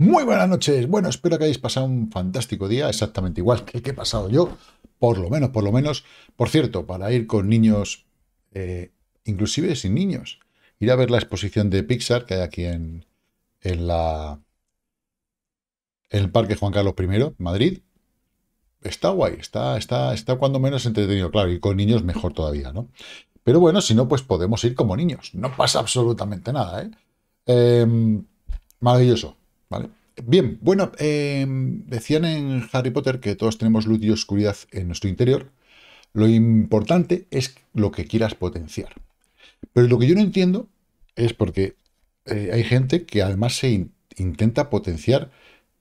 Muy buenas noches. Bueno, espero que hayáis pasado un fantástico día, exactamente igual que he pasado yo, por lo menos, por lo menos. Por cierto, para ir con niños, eh, inclusive sin niños, ir a ver la exposición de Pixar que hay aquí en, la el Parque Juan Carlos I, Madrid. Está guay, está, está, está cuando menos entretenido, claro, y con niños mejor todavía, ¿no? Pero bueno, si no, pues podemos ir como niños. No pasa absolutamente nada, eh em, maravilloso. Bien, bueno, em, decían en Harry Potter que todos tenemos luz y oscuridad en nuestro interior. Lo importante es lo que quieras potenciar. Pero lo que yo no entiendo es porque eh, hay gente que además se intenta potenciar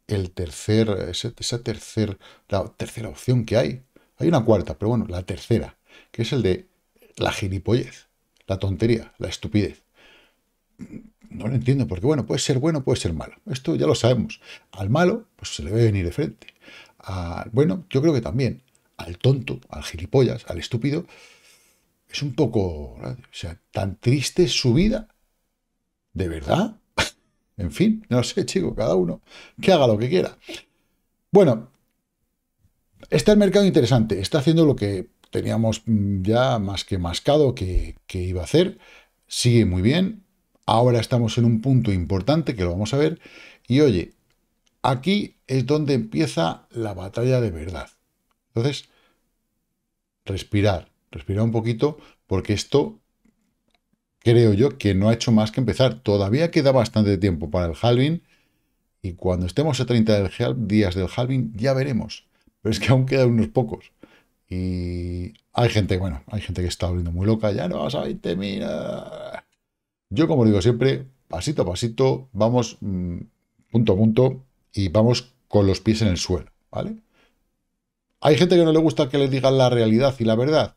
el tercer, esa tercer, la tercera opción que hay. Hay una cuarta, pero bueno, la tercera, que es el de la gilipollez, la tontería, la estupidez. No lo entiendo, porque bueno, puede ser bueno, puede ser malo. Esto ya lo sabemos. Al malo, pues se le ve venir de frente. bueno, yo creo que también. Al tonto, al gilipollas, al estúpido, es un poco. O sea, tan triste su vida. ¿De verdad? en fin, no sé, chico, cada uno que haga lo que quiera. Bueno, está el mercado interesante. Está haciendo lo que teníamos mm, ya más que mascado que, que iba a hacer. Sigue muy bien, Ahora estamos en un punto importante que lo vamos a ver. Y oye, aquí es donde empieza la batalla de verdad. Entonces, respirar, respirar un poquito, porque esto creo yo que no ha hecho más que empezar. Todavía queda bastante tiempo para el Halvin y cuando estemos a 30 días del Halvin ya veremos. Pero es que aún quedan unos pocos. Y hay gente, bueno, hay gente que está volviendo muy loca, ya no vas a 20.000. Yo, como digo siempre, pasito a pasito, vamos mm, punto a punto y vamos con los pies en el suelo, ¿vale? Hay gente que no le gusta que les digan la realidad y la verdad.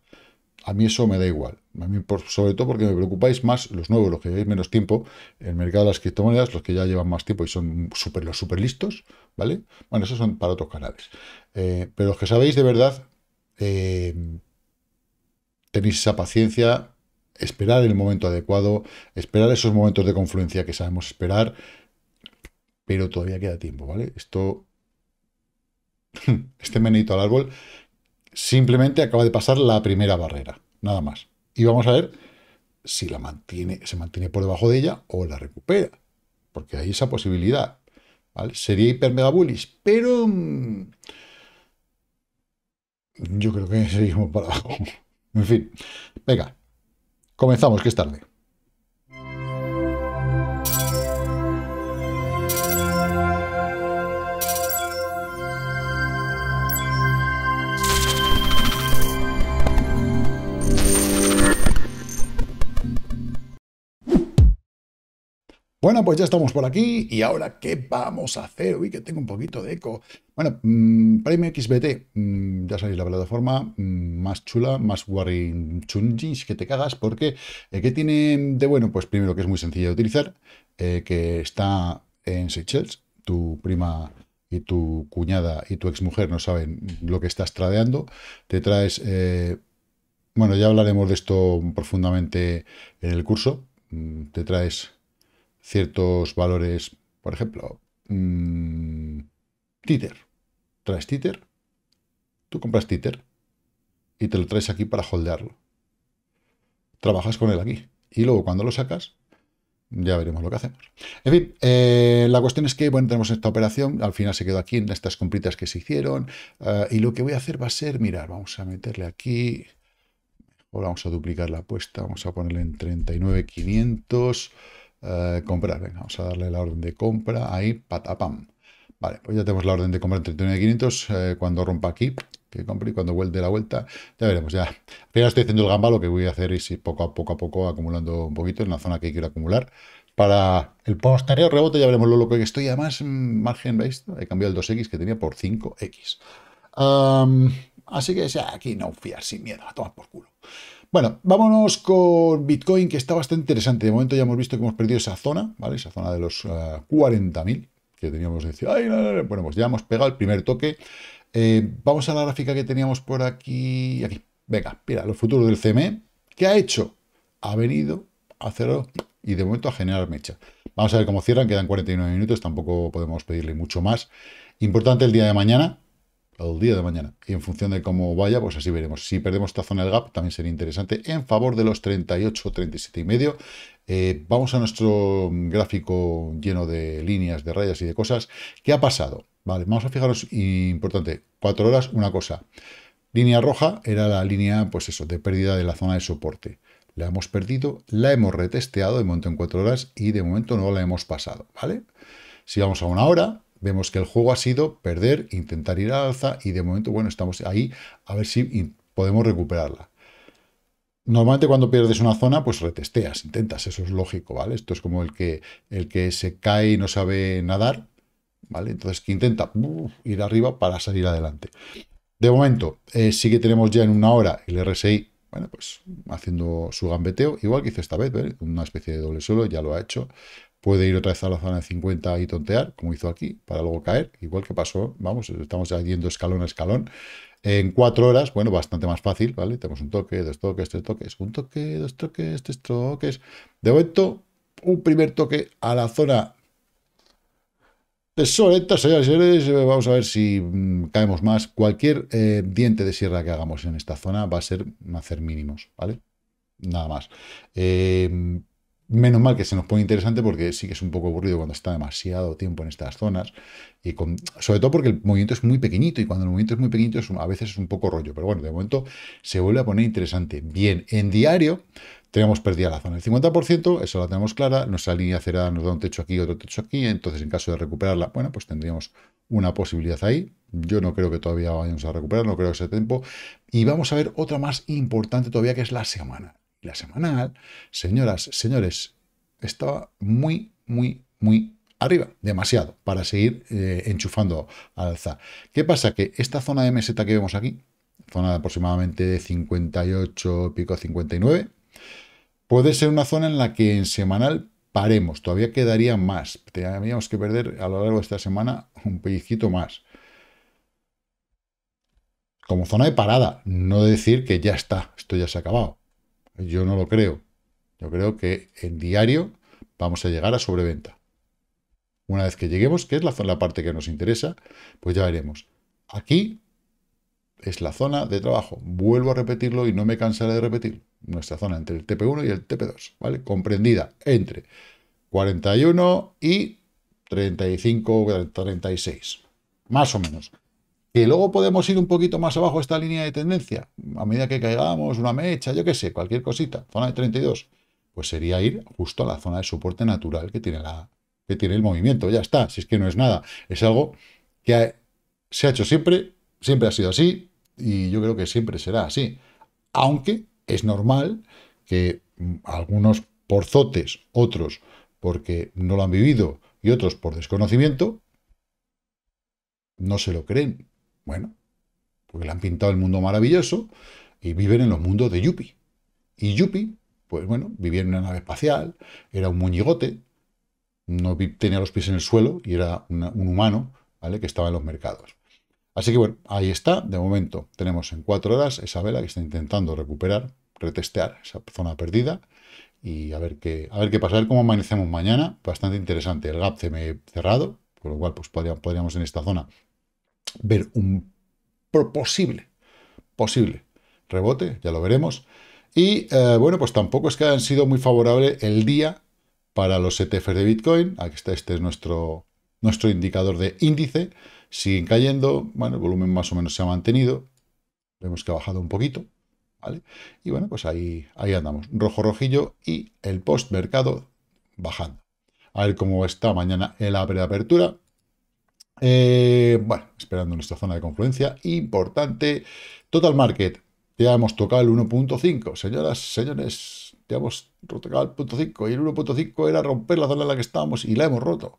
A mí eso me da igual. A mí, sobre todo porque me preocupáis más los nuevos, los que lleváis menos tiempo, En el mercado de las criptomonedas, los que ya llevan más tiempo y son super, los super listos, ¿vale? Bueno, esos son para otros canales. Eh, pero los que sabéis de verdad, eh, tenéis esa paciencia, esperar el momento adecuado, esperar esos momentos de confluencia que sabemos esperar, pero todavía queda tiempo, ¿vale? Esto, este menito al árbol, simplemente acaba de pasar la primera barrera, nada más. Y vamos a ver si la mantiene, se mantiene por debajo de ella o la recupera, porque hay esa posibilidad, ¿vale? Sería hiper mega pero mm, yo creo que seguimos para abajo. En fin, venga, Comenzamos, que es tarde. Bueno, pues ya estamos por aquí y ahora, ¿qué vamos a hacer? Uy, que tengo un poquito de eco. Bueno, mm, Prime XBT, mm, ya sabéis, la plataforma mm, más chula, más warring chungis que te cagas, porque eh, ¿qué tiene de bueno? Pues primero que es muy sencillo de utilizar, eh, que está en Seychelles, tu prima y tu cuñada y tu exmujer no saben lo que estás tradeando, te traes... Eh, bueno, ya hablaremos de esto profundamente en el curso. Te traes ciertos valores, por ejemplo, Twitter, mm, títer. ¿Traes títer? Tú compras títer y te lo traes aquí para holdearlo. Trabajas con él aquí. Y luego cuando lo sacas, ya veremos lo que hacemos. En fin, eh, la cuestión es que, bueno, tenemos esta operación, al final se quedó aquí en estas compritas que se hicieron, eh, y lo que voy a hacer va a ser, mirar, vamos a meterle aquí, ahora vamos a duplicar la apuesta, vamos a ponerle en 39,500, eh, comprar, venga, vamos a darle la orden de compra, ahí, patapam. Vale, pues ya tenemos la orden de compra en 39.500, eh, cuando rompa aquí, que compre, y cuando vuelve la vuelta, ya veremos, ya. Al estoy haciendo el gamba, lo que voy a hacer es ir poco a poco a poco acumulando un poquito en la zona que quiero acumular. Para el posterior rebote ya veremos lo loco que estoy, además, mm, margen, ¿veis? He cambiado el 2X que tenía por 5X. así que ya, aquí no fiar, sin miedo, a tomar por culo. Bueno, vámonos con Bitcoin, que está bastante interesante. De momento ya hemos visto que hemos perdido esa zona, ¿vale? Esa zona de los 40.000, eh, que teníamos decir, ay, no, bueno, pues ya hemos pegado el primer toque. Eh, vamos a la gráfica que teníamos por aquí, aquí. Venga, mira, los futuros del CME. ¿Qué ha hecho? Ha venido a hacerlo y de momento a generar mecha. Vamos a ver cómo cierran, quedan 49 minutos, tampoco podemos pedirle mucho más. Importante el día de mañana, el día de mañana. Y en función de cómo vaya, pues así veremos. Si perdemos esta zona del gap, también sería interesante en favor de los 38, 37 y medio. Eh, vamos a nuestro gráfico lleno de líneas, de rayas y de cosas. ¿Qué ha pasado? Vale, vamos a fijaros, importante, cuatro horas, una cosa. Línea roja era la línea, pues eso, de pérdida de la zona de soporte. La hemos perdido, la hemos retesteado de momento en cuatro horas y de momento no la hemos pasado, ¿vale? Si vamos a una hora, Vemos que el juego ha sido perder, intentar ir al alza y de momento, bueno, estamos ahí a ver si podemos recuperarla. Normalmente cuando pierdes una zona, pues retesteas, intentas, eso es lógico, ¿vale? Esto es como el que, el que se cae y no sabe nadar, ¿vale? Entonces que intenta ir arriba para salir adelante. De momento, eh, sí que tenemos ya en una hora el RSI, bueno, pues haciendo su gambeteo, igual que hizo esta vez, ¿vale? una especie de doble suelo, ya lo ha hecho, puede ir otra vez a la zona de 50 y tontear, como hizo aquí, para luego caer, igual que pasó, vamos, estamos ya yendo escalón a escalón. En cuatro horas, bueno, bastante más fácil, ¿vale? Tenemos un toque, dos toques, tres toques, un toque, dos toques, tres toques. De momento, un primer toque a la zona de Soleta, eh, Vamos a ver si mm, caemos más. Cualquier eh, diente de sierra que hagamos en esta zona va a ser hacer mínimos, ¿vale? Nada más. Eh, Menos mal que se nos pone interesante porque sí que es un poco aburrido cuando está demasiado tiempo en estas zonas. Y con, sobre todo porque el movimiento es muy pequeñito y cuando el movimiento es muy pequeñito a veces es un poco rollo. Pero bueno, de momento se vuelve a poner interesante. Bien, en diario tenemos perdida la zona del 50%, eso la tenemos clara. Nuestra línea cerrada nos da un techo aquí, otro techo aquí. Entonces, en caso de recuperarla, bueno, pues tendríamos una posibilidad ahí. Yo no creo que todavía vayamos a recuperar, no creo que sea tiempo. Y vamos a ver otra más importante todavía, que es la semana la semanal, señoras, señores, estaba muy, muy, muy arriba, demasiado, para seguir eh, enchufando al alza. ¿Qué pasa? Que esta zona de meseta que vemos aquí, zona de aproximadamente 58, pico 59, puede ser una zona en la que en semanal paremos, todavía quedaría más, tendríamos que perder a lo largo de esta semana un pellizquito más. Como zona de parada, no decir que ya está, esto ya se ha acabado. Yo no lo creo. Yo creo que en diario vamos a llegar a sobreventa. Una vez que lleguemos, que es la, parte que nos interesa, pues ya veremos. Aquí es la zona de trabajo. Vuelvo a repetirlo y no me cansaré de repetir. Nuestra zona entre el TP1 y el TP2, ¿vale? Comprendida entre 41 y 35, 36. Más o menos. Que luego podemos ir un poquito más abajo esta línea de tendencia, a medida que caigamos, una mecha, yo qué sé, cualquier cosita, zona de 32, pues sería ir justo a la zona de soporte natural que tiene, la, que tiene el movimiento, ya está, si es que no es nada, es algo que se ha hecho siempre, siempre ha sido así, y yo creo que siempre será así, aunque es normal que algunos por zotes, otros porque no lo han vivido y otros por desconocimiento, no se lo creen, bueno, porque le han pintado el mundo maravilloso y viven en los mundos de Yuppie. Y Yuppie, pues bueno, vivía en una nave espacial, era un muñigote, no tenía los pies en el suelo y era un humano, ¿vale? Que estaba en los mercados. Así que bueno, ahí está. De momento tenemos en cuatro horas esa vela que está intentando recuperar, retestear esa zona perdida y a ver qué, a ver qué pasa, a ver cómo amanecemos mañana. Bastante interesante. El gap se me cerrado, con lo cual pues podríamos en esta zona ver un posible, posible rebote, ya lo veremos. Y eh, bueno, pues tampoco es que hayan sido muy favorable el día para los ETFs de Bitcoin. Aquí está, este es nuestro, nuestro indicador de índice. Siguen cayendo, bueno, el volumen más o menos se ha mantenido. Vemos que ha bajado un poquito, ¿vale? Y bueno, pues ahí, ahí andamos. Rojo rojillo y el post mercado bajando. A ver cómo está mañana el abre apertura. Eh, bueno, esperando nuestra zona de confluencia. Importante. Total Market. Ya hemos tocado el 1.5. Señoras, señores, ya hemos tocado el 1.5 Y el 1.5 era romper la zona en la que estábamos y la hemos roto.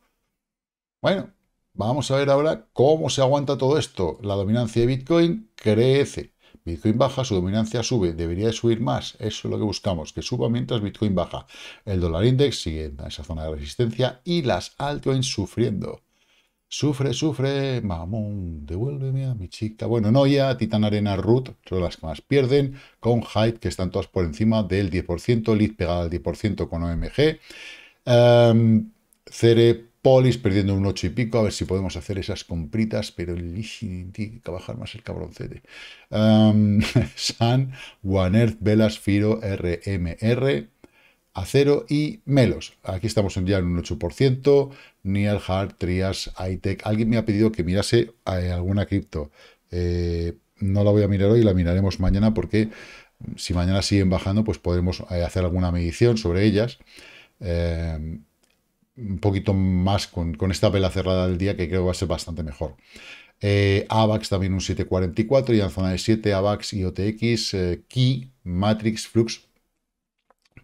Bueno, vamos a ver ahora cómo se aguanta todo esto. La dominancia de Bitcoin crece. Bitcoin baja, su dominancia sube, debería de subir más. Eso es lo que buscamos, que suba mientras Bitcoin baja. El dólar index sigue en esa zona de resistencia y las altcoins sufriendo. Sufre, sufre, mamón, devuélveme a mi chica. Bueno, Noia, Titan Arena, Root, son las que más pierden, con Hype, que están todas por encima del 10%, Lead pegada al 10% con OMG. Em, Cere, Polis perdiendo un 8 y pico, a ver si podemos hacer esas compritas, pero el tiene que bajar más el cabroncete. Em, San, One Earth, Velas, Firo, RMR. Acero y Melos. Aquí estamos día en un 8%. Niel, Hart, Trias, Itec. Alguien me ha pedido que mirase eh, alguna cripto. Eh, no la voy a mirar hoy, la miraremos mañana porque mm, si mañana siguen bajando, pues podremos eh, hacer alguna medición sobre ellas. un poquito más con, esta vela cerrada del día que creo que va a ser bastante mejor. AVAX también un 7.44 y en zona de 7 AVAX, y OTX, Key, Matrix, Flux,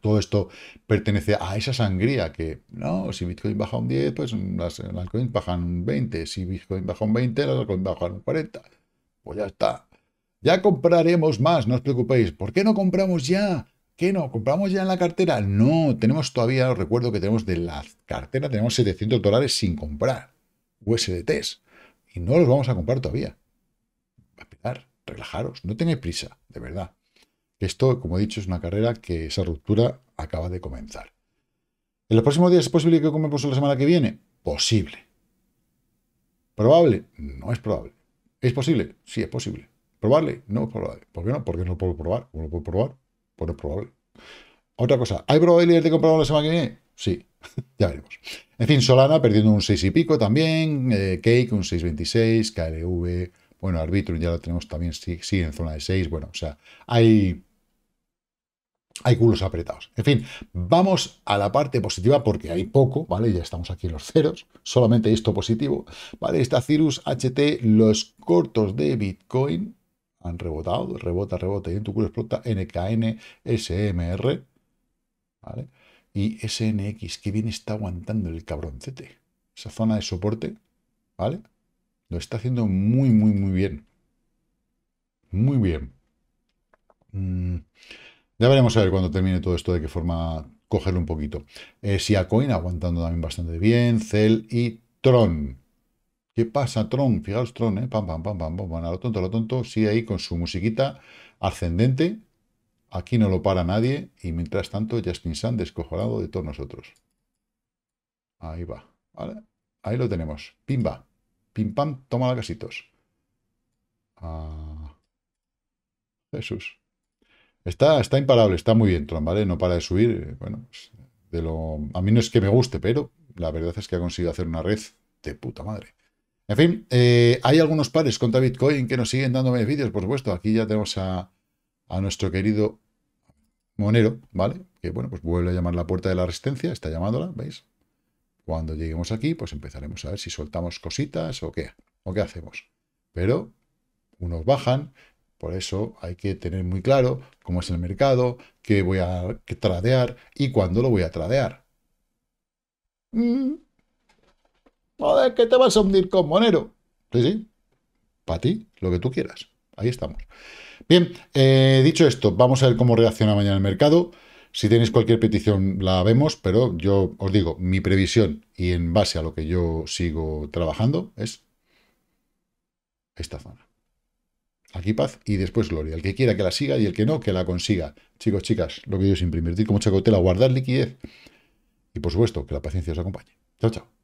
todo esto pertenece a esa sangría que, no, si Bitcoin baja un 10, pues las, altcoins bajan un 20. Si Bitcoin baja un 20, las altcoins bajan un 40. Pues ya está. Ya compraremos más, no os preocupéis. ¿Por qué no compramos ya? ¿Qué no? ¿Compramos ya en la cartera? No, tenemos todavía, os recuerdo que tenemos de la cartera, tenemos 700 dólares sin comprar. USDTs. Y no los vamos a comprar todavía. va A esperar, relajaros, no tengáis prisa, de verdad. Esto, como he dicho, es una carrera que esa ruptura acaba de comenzar. ¿En los próximos días es posible que comemos la semana que viene? Posible. ¿Probable? No es probable. ¿Es posible? Sí, es posible. ¿Probable? No es probable. ¿Por qué no? Porque no lo puedo probar. ¿No lo puedo probar? Pues es probable. Otra cosa, ¿hay probabilidad de comprarlo la semana que viene? Sí, ya veremos. En fin, Solana perdiendo un 6 y pico también, eh, Cake un 6.26, KLV, bueno, Arbitrum ya lo tenemos también, sí, sí, en zona de 6, bueno, o sea, hay hay culos apretados. En fin, vamos a la parte positiva porque hay poco, ¿vale? Ya estamos aquí en los ceros, solamente esto positivo, ¿vale? Está Cirrus HT, los cortos de Bitcoin han rebotado, rebota, rebota, y en tu culo explota NKN, SMR, ¿vale? Y SNX, que bien está aguantando el cabroncete. Esa zona de soporte, ¿vale? Lo está haciendo muy, muy, muy bien. Muy bien. Mm. Ya veremos a ver cuando termine todo esto de qué forma cogerlo un poquito. Eh, Coin aguantando también bastante bien, Cel y Tron. ¿Qué pasa, Tron? Fijaos, Tron, ¿eh? Pam, pam, pam, pam, pam, a lo tonto, a lo tonto. Sigue ahí con su musiquita ascendente. Aquí no lo para nadie. Y mientras tanto, Justin Sun descojonado de todos nosotros. Ahí va, Ahí lo tenemos. Pimba. Pim, pam, toma la casitos. Ah. Jesús. Está, está imparable, está muy bien Tron, ¿vale? No para de subir. Bueno, pues, de lo, a mí no es que me guste, pero la verdad es que ha conseguido hacer una red de puta madre. En fin, eh, hay algunos pares contra Bitcoin que nos siguen dando beneficios, por supuesto. Aquí ya tenemos a, a nuestro querido Monero, ¿vale? Que bueno, pues vuelve a llamar la puerta de la resistencia, está llamándola, ¿veis? Cuando lleguemos aquí, pues empezaremos a ver si soltamos cositas o qué, o qué hacemos. Pero unos bajan por eso hay que tener muy claro cómo es el mercado, qué voy a tradear y cuándo lo voy a tradear. Joder, mm. que te vas a hundir con Monero. Sí, sí. Para ti, lo que tú quieras. Ahí estamos. Bien, eh, dicho esto, vamos a ver cómo reacciona mañana el mercado. Si tenéis cualquier petición, la vemos, pero yo os digo, mi previsión y en base a lo que yo sigo trabajando es esta zona. Aquí paz y después gloria. El que quiera que la siga y el que no, que la consiga. Chicos, chicas, lo que digo es invertir con mucha cautela, guardar liquidez y por supuesto que la paciencia os acompañe. Chao, chao.